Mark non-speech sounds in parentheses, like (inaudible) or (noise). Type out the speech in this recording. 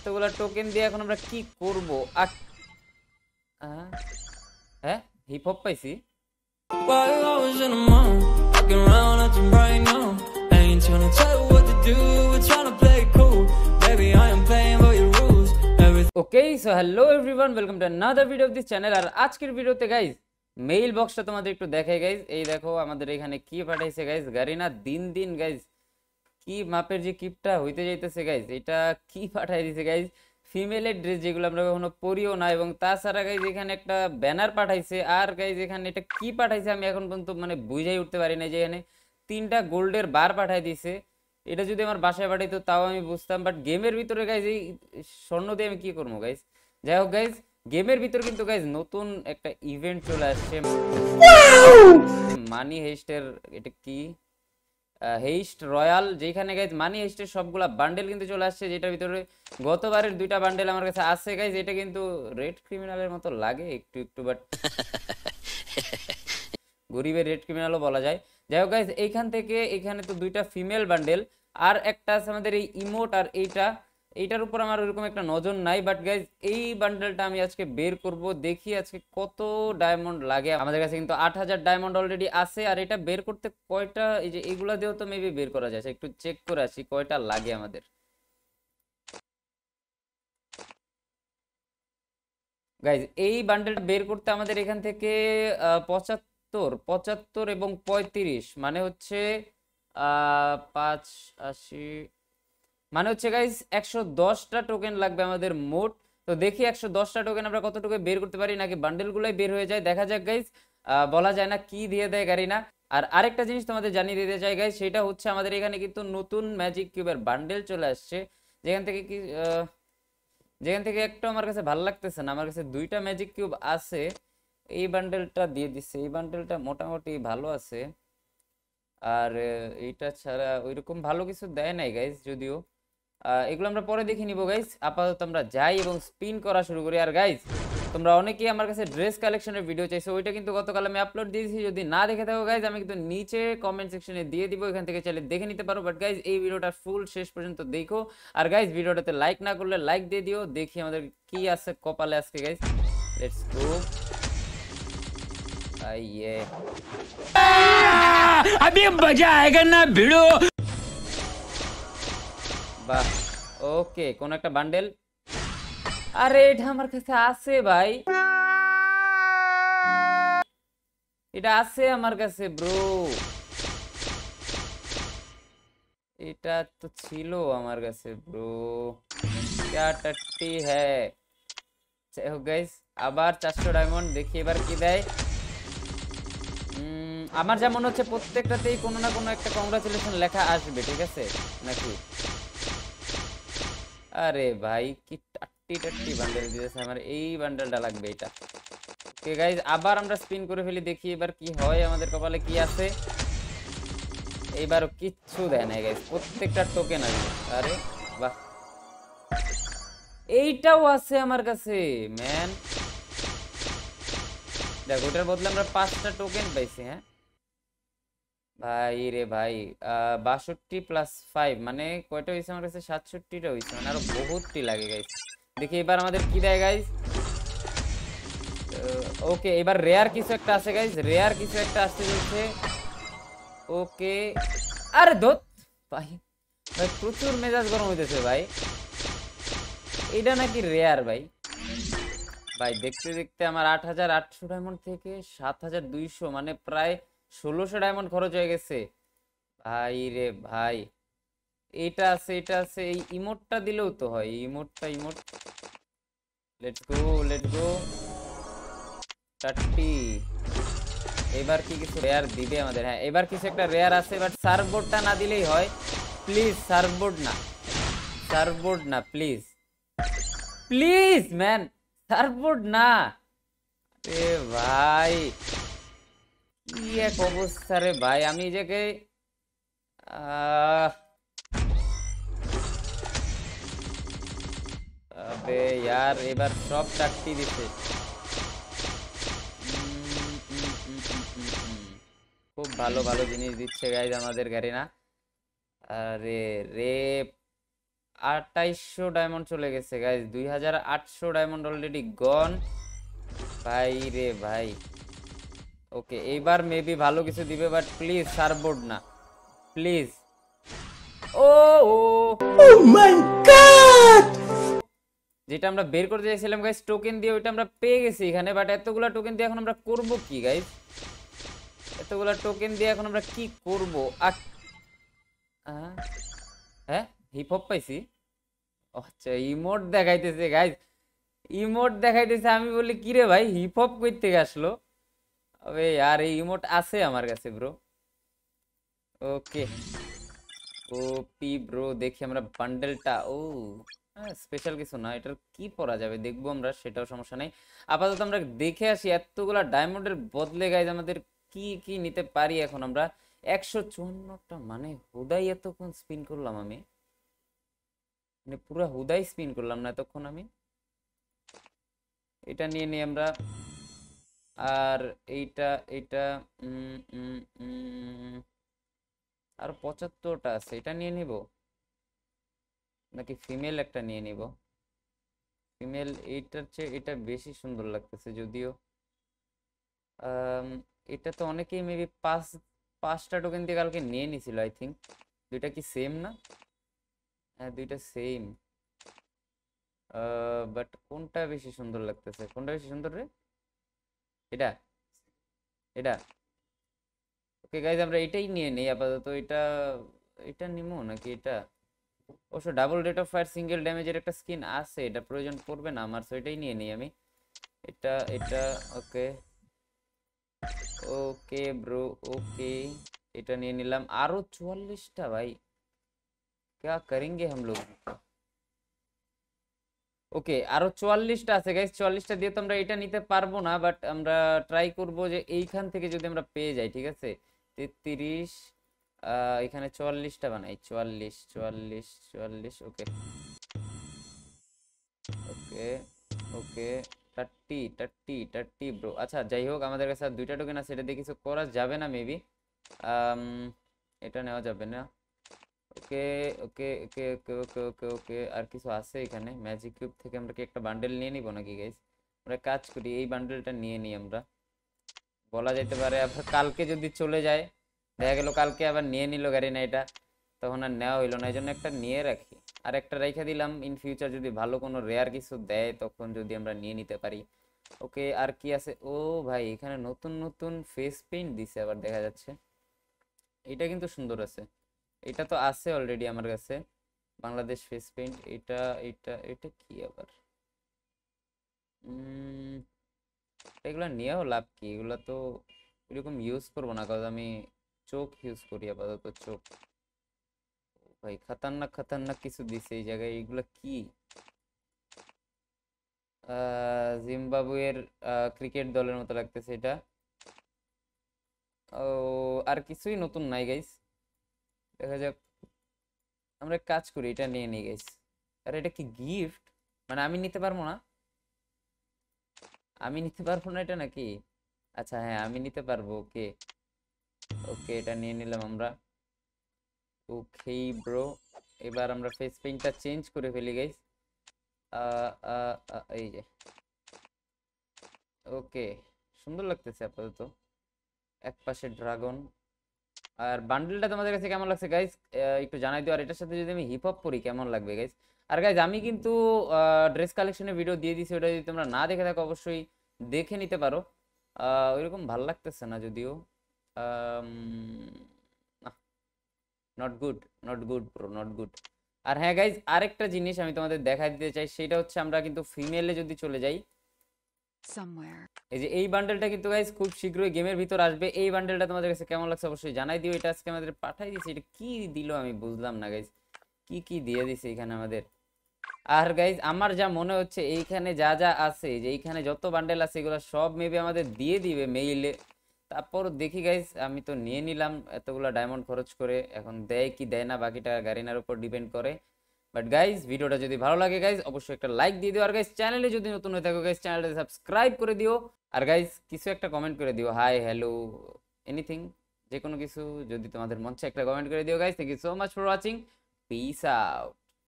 এতগুলো টোকেন দিয়ে এখন আমরা কি করব আহ হ্যাঁ হিপ হপ পাইছি okay so hello everyone welcome to another video of this channel আর আজকের ভিডিওতে গাইজ মেইল বক্সটা তোমাদের একটু দেখাই গাইজ এই দেখো আমাদের এখানে কি পাঠাইছে গাইজ গারিনা দিন দিন গাইজ কি মাপের যে কিপটা হইতে যাইতেছে গাইজ এটা কি পাঠাই দিছে গাইজ ফিমেলের ড্রেস যেগুলো আমরা কখনো পরিও না এবং তাছাড়া গাইজ এখানে একটা ব্যানার পাঠাইছে আর গাইজ এখানে এটা কি পাঠাইছে আমি এখন পর্যন্ত মানে বুঝাই উঠতে পারি না যে এখানে তিনটা গোল্ডের বার পাঠাই দিছে এটা যদি আমার বাসায় পাঠাইতো তাও আমি বুঝতাম বাট গেমের ভিতরে গাইজ এই স্বর্ণ দিয়ে আমি কি করবো গাইজ যাই হোক গাইজ গেমের ভিতর কিন্তু গাইজ নতুন একটা ইভেন্ট চলে আসছে মানি হেস্টের এটা কি হেইস্ট রয়্যাল যেখানে গাইজ মানি হেস্টের সবগুলা বান্ডেল কিন্তু চলে আসছে যেটার ভিতরে গতবারের দুইটা বান্ডেল আমার কাছে আছে গাইজ এটা কিন্তু রেড ক্রিমিনালের মতো লাগে একটু একটু বাট (laughs) গরিবের রেড ক্রিমিনালও বলা যায় যাই হোক গাইজ এইখান থেকে এখানে তো দুইটা ফিমেল বান্ডেল আর একটা আছে আমাদের এই ইমোট আর এইটা এইটার উপর আমার ওরকম একটা নজর নাই বাট গাইজ এই বান্ডেলটা আমি আজকে বের করব দেখি আজকে কত ডায়মন্ড লাগে আমাদের কাছে কিন্তু আট হাজার ডায়মন্ড অলরেডি আছে আর এটা বের করতে কয়টা এই যে এগুলা দিয়েও তো মেবি বের করা যায় আচ্ছা, একটু চেক করে আসি কয়টা লাগে আমাদের গাইজ এই বান্ডেলটা বের করতে আমাদের এখান থেকে পঁচাত্তর পঁচাত্তর এবং পঁয়ত্রিশ মানে হচ্ছে পাঁচ আশি মানে হচ্ছে গাইজ একশো দশটা টোকেন লাগবে আমাদের মোট তো দেখি একশো দশটা টোকেন আমরা কতটুকু বের করতে পারি নাকি বান্ডেলগুলোই বের হয়ে যায় দেখা যাক গাইজ বলা যায় না কি দিয়ে দেয় গাড়ি না আর আরেকটা জিনিস তোমাদের জানিয়ে দিতে চাই গাইজ সেটা হচ্ছে আমাদের এখানে কিন্তু নতুন ম্যাজিক কিউবের বান্ডেল চলে আসছে যেখান থেকে কি যেখান থেকে একটু আমার কাছে ভালো লাগতেছে না আমার কাছে দুইটা ম্যাজিক কিউব আছে এই বান্ডেলটা দিয়ে দিচ্ছে এই বান্ডেলটা মোটামুটি ভালো আছে আর এইটা ছাড়া ওইরকম ভালো কিছু দেয় নাই গাইজ যদিও এগুলো আমরা পরে দেখে নিব गाइस আপাতত আমরা যাই এবং স্পিন করা শুরু করি আর गाइस তোমরা অনেকেই আমার কাছে ড্রেস কালেকশনের ভিডিও চাইছো ওটা কিন্তু গতকাল আমি আপলোড দিয়েছি যদি না দেখে থাকো गाइस আমি কিন্তু নিচে কমেন্ট সেকশনে দিয়ে দিব এখান থেকে চলে দেখে নিতে পারো বাট गाइस এই ভিডিওটা ফুল শেষ পর্যন্ত দেখো আর गाइस ভিডিওটাতে লাইক না করলে লাইক দিয়ে দিও দেখি আমাদের কী আছে কপালে আজকে गाइस लेट्स গো आइए अबे मजा आएगा ना ভিডিও ओके কোন একটা বান্ডেল আরে এটা আমার কাছে আসে ভাই এটা আসে আমার কাছে ব্রো এটা তো ছিল আমার কাছে ব্রো কি আটটি है सो गाइस আবার 400 डायमंड देखिए এবার কি ভাই আমার যা মন হচ্ছে প্রত্যেকটাতেই কোনো না কোনো একটা কনগ্রাচুলেশন লেখা আসবে ঠিক আছে নাকি আরে ভাই কি ডট্টি ডট্টি বান্ডেল দিছে আমার এই বান্ডেলটা লাগবে এটা ওকে গাইস আবার আমরা স্পিন করে ফেলি দেখি এবার কি হয় আমাদের কপালে কি আসে এইবারও কিচ্ছু দেনে গাইস প্রত্যেকটা টোকেন আরে বাহ এইটাও আছে আমার কাছে ম্যান দেখোটের বদলে আমরা পাঁচটা টোকেন পাইছি হ্যাঁ ভাই রে ভাই বাষট্টি প্লাস ফাইভ মানে কয়টা হয়েছে আমার কাছে সাতষট্টিটা হয়েছে মানে আরো বহুতটি লাগে গাইজ দেখি এবার আমাদের কি দেয় গাইজ ওকে এবার রেয়ার কিছু একটা আছে গাইজ রেয়ার কিছু একটা আসতে চলছে ওকে আরে ধোত ভাই ভাই প্রচুর মেজাজ গরম হইতেছে ভাই এটা নাকি রেয়ার ভাই ভাই দেখতে দেখতে আমার আট হাজার আটশো ডায়মন্ড থেকে সাত হাজার দুইশো মানে প্রায় ষোলোশো ডায়মন্ড খরচ হয়ে গেছে ভাই রে ভাই এটা আছে এটা আছে এই ইমোটটা দিলেও তো হয় ইমোটটা emote let go let go টাটি এবার কি কিছু রেয়ার দিবে আমাদের হ্যাঁ এবার কিছু একটা রেয়ার আছে বাট সার্ভবোর্ডটা না দিলেই হয় প্লিজ সার্ভবোর্ড না সার্ভবোর্ড না প্লিজ প্লিজ ম্যান সার্ভবোর্ড না এ ভাই এক অবস্থা রে ভাই আমি নিজেকে এবার সব চাকরি দিছে খুব ভালো ভালো জিনিস দিচ্ছে গাইজ আমাদের গাড়ি না আরে রে আটাইশশো ডায়মন্ড চলে গেছে গাইজ দুই হাজার আটশো ডায়মন্ড অলরেডি গন ভাই রে ভাই ওকে এইবার মেবি ভালো কিছু দিবে বাট প্লিজ সারবোর্ড না please oh oh my oh god যেটা আমরা বের করতে চাইছিলাম গাইস টোকেন দিয়ে ওইটা আমরা পেয়ে গেছি এখানে বাট এতগুলা টোকেন দিয়ে এখন আমরা করব কি গাইস এতগুলা টোকেন দিয়ে এখন আমরা কি করব আ হ্যাঁ হিপ হপ পাইছি আচ্ছা ইমোট দেখাইতেছে গাইস ইমোট দেখাইতেছে আমি বলি কি রে ভাই হিপ হপ কই থেকে আসলো আবে यार এই ইমোট আছে আমার কাছে ব্রো ওকে পি ব্রো দেখি আমরা বান্ডেলটা ও স্পেশাল হ্যাঁ, কিছু না এটার কি পরা যাবে দেখবো আমরা সেটাও সমস্যা নাই আপাতত আমরা দেখে আসি এতগুলা ডায়মন্ডের বদলে গাইজ আমাদের কি কি নিতে পারি এখন আমরা একশো চুয়ান্নটা মানে হুদাই এতক্ষণ স্পিন করলাম আমি মানে পুরো হুদাই স্পিন করলাম না এতক্ষণ আমি এটা নিয়ে নিয়ে আমরা আর এইটা এইটা আর পঁচাত্তরটা আছে এটা নিয়ে নিব নাকি ফিমেল একটা নিয়ে নিব ফিমেল এইটার চেয়ে এটা বেশি সুন্দর লাগতেছে যদিও এটা তো অনেকেই মেবি পাঁচ পাঁচটা টোকেন দিয়ে কালকে নিয়ে নিছিল আই থিঙ্ক দুইটা কি সেম না হ্যাঁ দুইটা সেম বাট কোনটা বেশি সুন্দর লাগতেছে কোনটা বেশি সুন্দর রে এটা এটা ওকে গাইজ আমরা এটাই নিয়ে নেই আপাতত এটা এটা নিমো নাকি এটা অবশ্য double rate of fire single ড্যামেজের একটা স্কিন আছে এটা প্রয়োজন পড়বে না আমার তো এটাই নিয়ে নিই আমি এটা এটা ওকে ওকে ব্রো ওকে এটা নিয়ে নিলাম আরো চুয়াল্লিশটা ভাই क्या করেন हम ওকে আরো চুয়াল্লিশটা আছে গাইজ চুয়াল্লিশটা দিয়ে তো আমরা এটা নিতে পারবো না বাট আমরা ট্রাই করব যে এইখান থেকে যদি আমরা পেয়ে যাই ঠিক আছে তেত্রিশ এখানে চুয়াল্লিশটা বানাই চুয়াল্লিশ চুয়াল্লিশ চুয়াল্লিশ ওকে ওকে ওকে টাট্টি টাট্টি টাট্টি ব্রো আচ্ছা যাই হোক আমাদের কাছে আর দুইটা টোকেন আছে এটা দিয়ে কিছু করা যাবে না মেবি এটা নেওয়া যাবে না ওকে ওকে ওকে ওকে ওকে ওকে ওকে আর কিছু আছে এখানে ম্যাজিক কিউব থেকে আমরা কি একটা বান্ডেল নিয়ে নিব নাকি গাইস আমরা কাজ করি এই বান্ডেলটা নিয়ে নিই আমরা বলা যেতে পারে আবার কালকে যদি চলে যায় দেখা গেল কালকে আবার নিয়ে নিল গাড়ি না এটা তখন আর নেওয়া হইলো না এই জন্য একটা নিয়ে রাখি আর একটা রেখে দিলাম ইন ফিউচার যদি ভালো কোনো রেয়ার কিছু দেয় তখন যদি আমরা নিয়ে নিতে পারি ওকে আর কি আছে ও ভাই এখানে নতুন নতুন ফেস পেইন্ট দিছে আবার দেখা যাচ্ছে এটা কিন্তু সুন্দর আছে এটা তো আছে অলরেডি আমার কাছে বাংলাদেশ ফেস পেইন্ট এটা এটা এটা কি আবার এগুলো নিয়েও লাভ কি এগুলো তো এরকম ইউজ করবো না কারণ আমি চোখ ইউজ করি আপাতত চোখ ভাই খাতারনাক খাতারনাক কিছু দিছে এই জায়গায় এগুলো কি জিম্বাবুয়ের ক্রিকেট দলের মতো লাগতেছে এটা ও আর কিছুই নতুন নাই গাইস দেখা যাক আমরা কাজ করি এটা নিয়ে নিয়ে গেছি আর এটা কি গিফট মানে আমি নিতে পারবো না আমি নিতে পারবো না এটা নাকি আচ্ছা হ্যাঁ আমি নিতে পারবো ওকে ওকে এটা নিয়ে নিলাম আমরা ওকে ব্রো এবার আমরা ফেস পেইন্টটা চেঞ্জ করে ফেলি গাইস এই যে ওকে সুন্দর লাগতেছে আপাতত এক পাশে ড্রাগন আর বান্ডেলটা তোমাদের কাছে কেমন লাগছে গাইজ একটু জানাই দিও আর এটার সাথে যদি আমি হিপ হপ করি কেমন লাগবে গাইজ আর গাইজ আমি কিন্তু ড্রেস কালেকশনের ভিডিও দিয়ে দিছি ওটা যদি তোমরা না দেখে থাকো অবশ্যই দেখে নিতে পারো ওইরকম ভাল লাগতেছে না যদিও not good not good pro not good আর হ্যাঁ গাইজ আরেকটা জিনিস আমি তোমাদের দেখা দিতে চাই সেটা হচ্ছে আমরা কিন্তু ফিমেলে যদি চলে যাই এই যে এই বান্ডেলটা কিন্তু গাইজ খুব শীঘ্রই গেমের ভিতর আসবে এই বান্ডেলটা তোমাদের কাছে কেমন লাগছে অবশ্যই জানাই দিও এটা আজকে আমাদের পাঠাই দিছি এটা কি দিল আমি বুঝলাম না গাইজ কি কি দিয়ে দিছে এখানে আমাদের আর গাইজ আমার যা মনে হচ্ছে এইখানে যা যা আছে যে এইখানে যত বান্ডেল আছে এগুলো সব মেবি আমাদের দিয়ে দিবে মেইলে তারপর দেখি গাইজ আমি তো নিয়ে নিলাম এতগুলো ডায়মন্ড খরচ করে এখন দেয় কি দেয় না বাকিটা গারিনার উপর ডিপেন্ড করে বাট গাইজ ভিডিওটা যদি ভালো লাগে গাইজ অবশ্যই একটা লাইক দিয়ে দিও আর গাইজ চ্যানেলে যদি নতুন হয়ে থাকো গাইজ চ্যানেলটা সাবস্ক্রাইব করে দিও আর গাইজ কিছু একটা কমেন্ট করে দিও হাই হ্যালো এনিথিং যে কোনো কিছু যদি তোমাদের মন একটা কমেন্ট করে দিও guys thank you so much for watching peace out